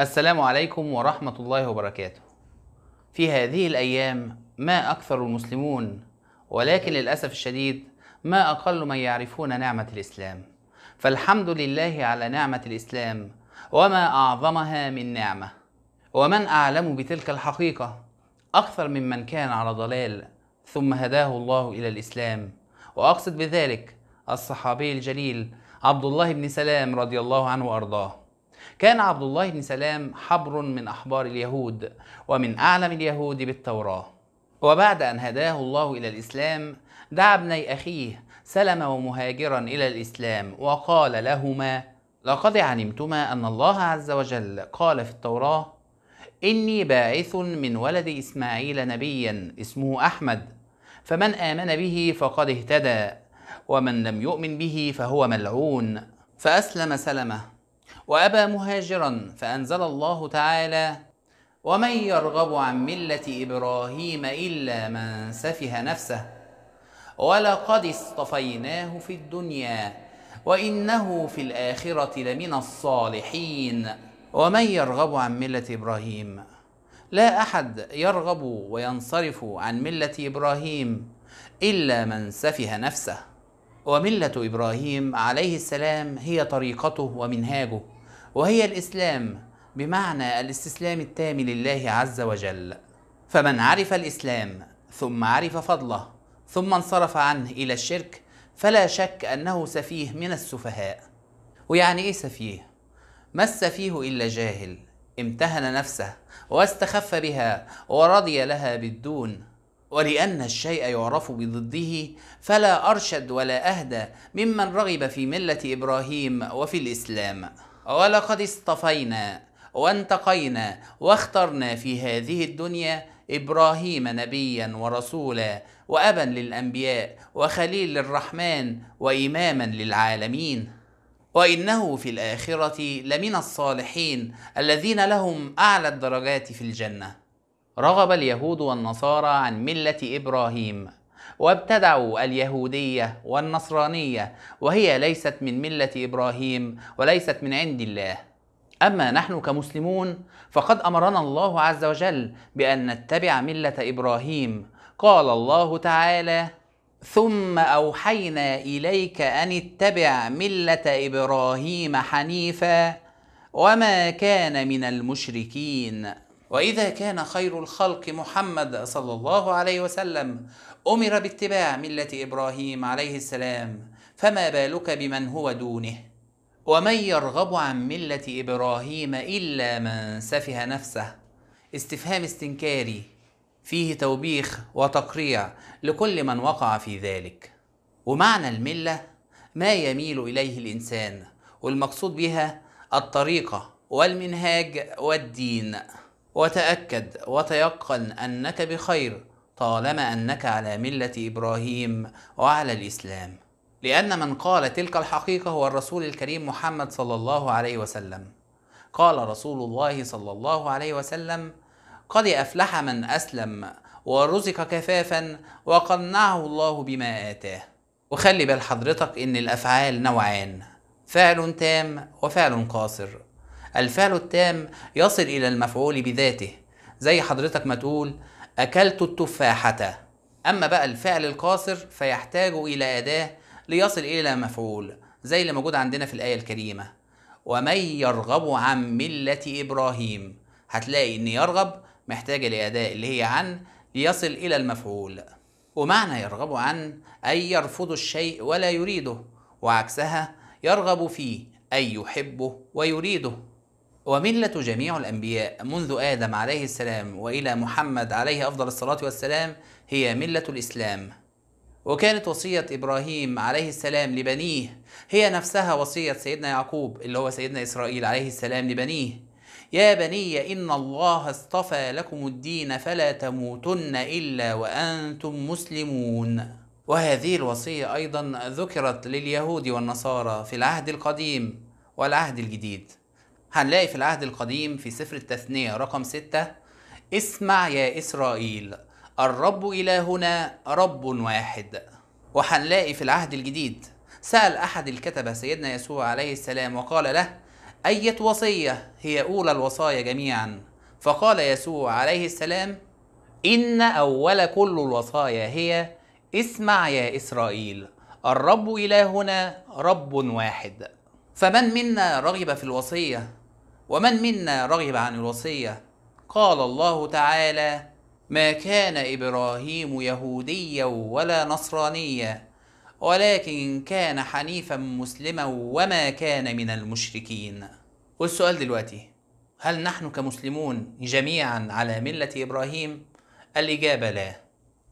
السلام عليكم ورحمة الله وبركاته. في هذه الأيام ما أكثر المسلمون ولكن للأسف الشديد ما أقل من يعرفون نعمة الإسلام. فالحمد لله على نعمة الإسلام وما أعظمها من نعمة. ومن أعلم بتلك الحقيقة أكثر ممن كان على ضلال ثم هداه الله إلى الإسلام. وأقصد بذلك الصحابي الجليل عبد الله بن سلام رضي الله عنه وأرضاه. كان عبد الله بن سلام حبر من أحبار اليهود ومن أعلم اليهود بالتوراة وبعد أن هداه الله إلى الإسلام دعا ابني أخيه سلم ومهاجرا إلى الإسلام وقال لهما لقد علمتما أن الله عز وجل قال في التوراة إني باعث من ولد إسماعيل نبيا اسمه أحمد فمن آمن به فقد اهتدى ومن لم يؤمن به فهو ملعون فأسلم سلمه وأبى مهاجرا فأنزل الله تعالى ومن يرغب عن ملة إبراهيم إلا من سفه نفسه ولقد اصطفيناه في الدنيا وإنه في الآخرة لمن الصالحين ومن يرغب عن ملة إبراهيم لا أحد يرغب وينصرف عن ملة إبراهيم إلا من سفه نفسه وملة إبراهيم عليه السلام هي طريقته ومنهاجه وهي الإسلام بمعنى الاستسلام التام لله عز وجل فمن عرف الإسلام ثم عرف فضله ثم انصرف عنه إلى الشرك فلا شك أنه سفيه من السفهاء ويعني إيه سفيه؟ ما السفيه إلا جاهل امتهن نفسه واستخف بها ورضي لها بالدون ولأن الشيء يعرف بضده فلا أرشد ولا أهدى ممن رغب في ملة إبراهيم وفي الإسلام ولقد اصطفينا وانتقينا واخترنا في هذه الدنيا ابراهيم نبيا ورسولا وابا للانبياء وخليل للرحمن واماما للعالمين وانه في الاخره لمن الصالحين الذين لهم اعلى الدرجات في الجنه رغب اليهود والنصارى عن مله ابراهيم وابتدعوا اليهودية والنصرانية وهي ليست من ملة إبراهيم وليست من عند الله أما نحن كمسلمون فقد أمرنا الله عز وجل بأن نتبع ملة إبراهيم قال الله تعالى ثم أوحينا إليك أن اتبع ملة إبراهيم حنيفا وما كان من المشركين واذا كان خير الخلق محمد صلى الله عليه وسلم امر باتباع مله ابراهيم عليه السلام فما بالك بمن هو دونه ومن يرغب عن مله ابراهيم الا من سفه نفسه استفهام استنكاري فيه توبيخ وتقريع لكل من وقع في ذلك ومعنى المله ما يميل اليه الانسان والمقصود بها الطريقه والمنهاج والدين وتأكد وتيقن أنك بخير طالما أنك على ملة إبراهيم وعلى الإسلام لأن من قال تلك الحقيقة هو الرسول الكريم محمد صلى الله عليه وسلم قال رسول الله صلى الله عليه وسلم قد أفلح من أسلم ورزق كفافا وقنعه الله بما آتاه وخلي بال حضرتك إن الأفعال نوعان فعل تام وفعل قاصر الفعل التام يصل إلى المفعول بذاته زي حضرتك ما تقول أكلت التفاحة أما بقى الفعل القاصر فيحتاج إلى أداة ليصل إلى مفعول زي اللي موجود عندنا في الآية الكريمة ومن يرغب عن ملة إبراهيم هتلاقي إن يرغب محتاجة لأداة اللي هي عن ليصل إلى المفعول ومعنى يرغب عن أي يرفض الشيء ولا يريده وعكسها يرغب فيه أي يحبه ويريده وملة جميع الأنبياء منذ آدم عليه السلام وإلى محمد عليه أفضل الصلاة والسلام هي ملة الإسلام وكانت وصية إبراهيم عليه السلام لبنيه هي نفسها وصية سيدنا يعقوب اللي هو سيدنا إسرائيل عليه السلام لبنيه يا بني إن الله اصطفى لكم الدين فلا تموتن إلا وأنتم مسلمون وهذه الوصية أيضا ذكرت لليهود والنصارى في العهد القديم والعهد الجديد هنلاقي في العهد القديم في سفر التثنية رقم ستة اسمع يا إسرائيل الرب إلهنا رب واحد وهنلاقي في العهد الجديد سأل أحد الكتبة سيدنا يسوع عليه السلام وقال له أية وصية هي أولى الوصايا جميعا فقال يسوع عليه السلام إن أول كل الوصايا هي اسمع يا إسرائيل الرب إلهنا رب واحد فمن منا رغب في الوصية ومن منا رغب عن الوصية قال الله تعالى ما كان إبراهيم يهوديا ولا نصرانيا ولكن كان حنيفا مسلما وما كان من المشركين والسؤال دلوقتي هل نحن كمسلمون جميعا على ملة إبراهيم؟ الإجابة لا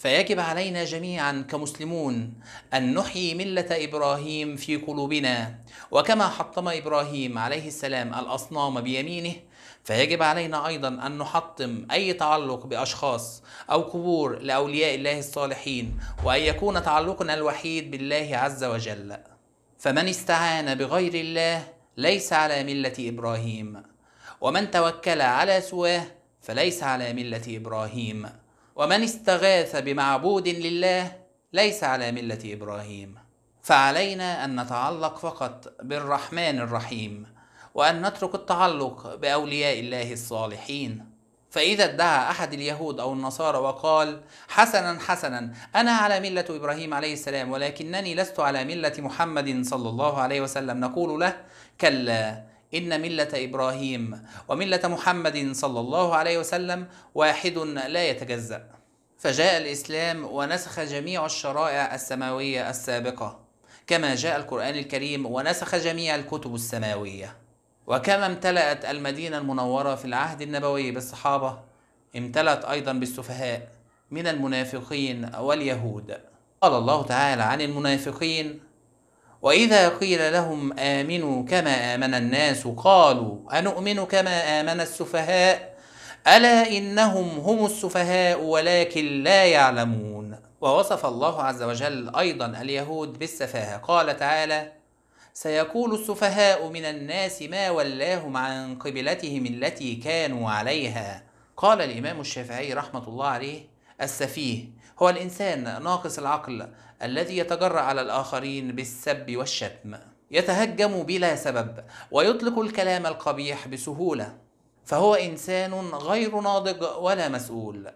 فيجب علينا جميعا كمسلمون ان نحيي مله ابراهيم في قلوبنا وكما حطم ابراهيم عليه السلام الاصنام بيمينه فيجب علينا ايضا ان نحطم اي تعلق باشخاص او قبور لاولياء الله الصالحين وان يكون تعلقنا الوحيد بالله عز وجل فمن استعان بغير الله ليس على مله ابراهيم ومن توكل على سواه فليس على مله ابراهيم ومن استغاث بمعبود لله ليس على مله ابراهيم فعلينا ان نتعلق فقط بالرحمن الرحيم وان نترك التعلق باولياء الله الصالحين فاذا ادعى احد اليهود او النصارى وقال حسنا حسنا انا على مله ابراهيم عليه السلام ولكنني لست على مله محمد صلى الله عليه وسلم نقول له كلا إن ملة إبراهيم وملة محمد صلى الله عليه وسلم واحد لا يتجزأ فجاء الإسلام ونسخ جميع الشرائع السماوية السابقة كما جاء القرآن الكريم ونسخ جميع الكتب السماوية وكما امتلأت المدينة المنورة في العهد النبوي بالصحابة امتلأت أيضا بالسفهاء من المنافقين واليهود قال الله تعالى عن المنافقين واذا قيل لهم امنوا كما امن الناس قالوا انؤمن كما امن السفهاء الا انهم هم السفهاء ولكن لا يعلمون ووصف الله عز وجل ايضا اليهود بالسفاهه قال تعالى سيقول السفهاء من الناس ما ولاهم عن قبلتهم التي كانوا عليها قال الامام الشافعي رحمه الله عليه السفيه هو الإنسان ناقص العقل الذي يتجرأ على الآخرين بالسب والشتم يتهجم بلا سبب ويطلق الكلام القبيح بسهولة فهو إنسان غير ناضج ولا مسؤول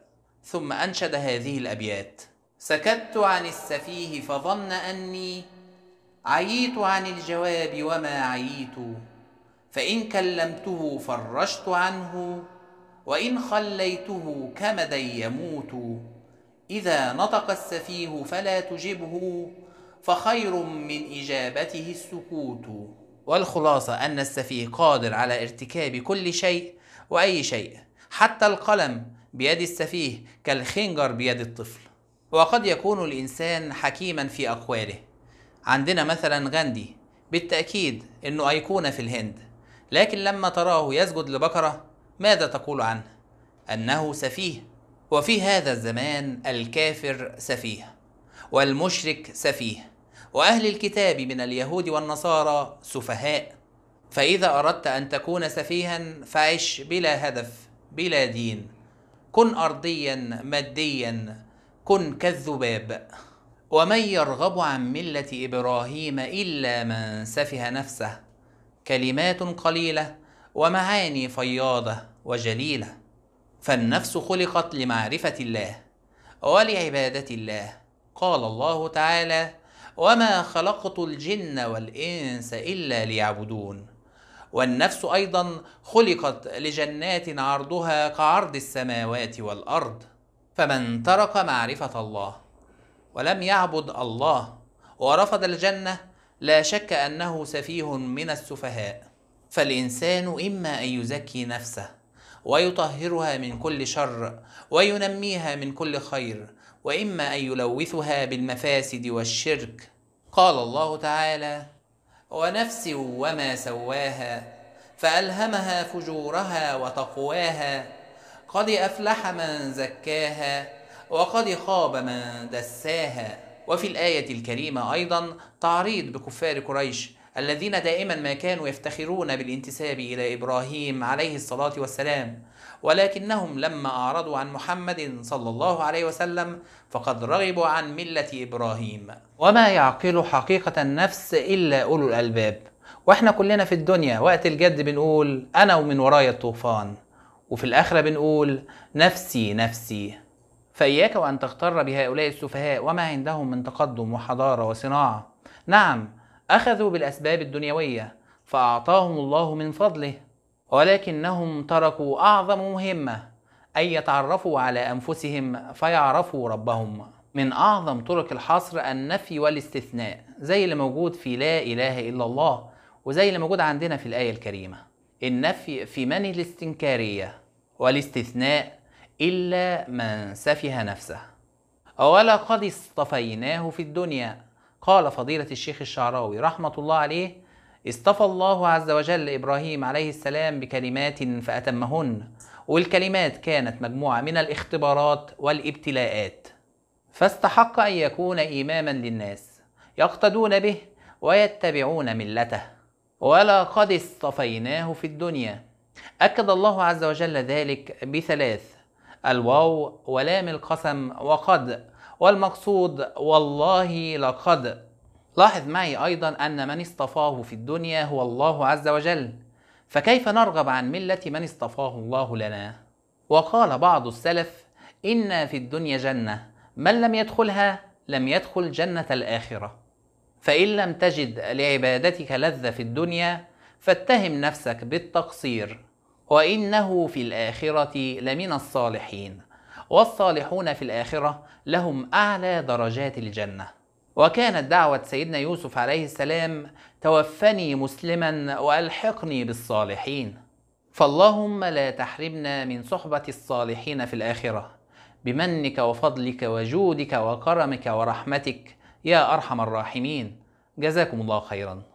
ثم أنشد هذه الأبيات سكت عن السفيه فظن أني عييت عن الجواب وما عييت فإن كلمته فرشت عنه وإن خليته كمدي يموت إذا نطق السفيه فلا تجبه فخير من إجابته السكوت والخلاصة أن السفيه قادر على ارتكاب كل شيء وأي شيء حتى القلم بيد السفيه كالخنجر بيد الطفل وقد يكون الإنسان حكيما في أقواله عندنا مثلا غاندي بالتأكيد أنه أيقونة في الهند لكن لما تراه يسجد لبكرة ماذا تقول عنه؟ أنه سفيه وفي هذا الزمان الكافر سفيه والمشرك سفيه واهل الكتاب من اليهود والنصارى سفهاء فاذا اردت ان تكون سفيها فعش بلا هدف بلا دين كن ارضيا ماديا كن كالذباب ومن يرغب عن مله ابراهيم الا من سفه نفسه كلمات قليله ومعاني فياضه وجليله فالنفس خلقت لمعرفة الله ولعبادة الله قال الله تعالى وما خلقت الجن والإنس إلا ليعبدون والنفس أيضا خلقت لجنات عرضها كعرض السماوات والأرض فمن ترك معرفة الله ولم يعبد الله ورفض الجنة لا شك أنه سفيه من السفهاء فالإنسان إما أن يزكي نفسه ويطهرها من كل شر وينميها من كل خير واما ان يلوثها بالمفاسد والشرك قال الله تعالى ونفس وما سواها فالهمها فجورها وتقواها قد افلح من زكاها وقد خاب من دساها وفي الايه الكريمه ايضا تعريض بكفار قريش الذين دائما ما كانوا يفتخرون بالانتساب إلى إبراهيم عليه الصلاة والسلام ولكنهم لما أعرضوا عن محمد صلى الله عليه وسلم فقد رغبوا عن ملة إبراهيم وما يعقل حقيقة النفس إلا أولو الألباب واحنا كلنا في الدنيا وقت الجد بنقول أنا ومن ورايا الطوفان وفي الآخرة بنقول نفسي نفسي فإياك وأن تغتر بهؤلاء السفهاء وما عندهم من تقدم وحضارة وصناعة نعم أخذوا بالأسباب الدنيوية فأعطاهم الله من فضله ولكنهم تركوا أعظم مهمة أن يتعرفوا على أنفسهم فيعرفوا ربهم من أعظم طرق الحصر النفي والاستثناء زي اللي موجود في لا إله إلا الله وزي اللي موجود عندنا في الآية الكريمة النفي في من الاستنكارية والاستثناء إلا من سفه نفسه ولقد اصطفيناه في الدنيا قال فضيلة الشيخ الشعراوي رحمة الله عليه اصطفى الله عز وجل إبراهيم عليه السلام بكلمات فأتمهن والكلمات كانت مجموعة من الاختبارات والابتلاءات فاستحق أن يكون إماما للناس يقتدون به ويتبعون ملته ولقد اصطفيناه في الدنيا أكد الله عز وجل ذلك بثلاث الواو ولام القسم وقد والمقصود والله لقد لاحظ معي أيضا أن من اصطفاه في الدنيا هو الله عز وجل فكيف نرغب عن ملة من اصطفاه الله لنا وقال بعض السلف إن في الدنيا جنة من لم يدخلها لم يدخل جنة الآخرة فإن لم تجد لعبادتك لذة في الدنيا فاتهم نفسك بالتقصير وإنه في الآخرة لمن الصالحين والصالحون في الآخرة لهم أعلى درجات الجنة وكانت دعوة سيدنا يوسف عليه السلام توفني مسلما وألحقني بالصالحين فاللهم لا تحرمنا من صحبة الصالحين في الآخرة بمنك وفضلك وجودك وكرمك ورحمتك يا أرحم الراحمين جزاكم الله خيراً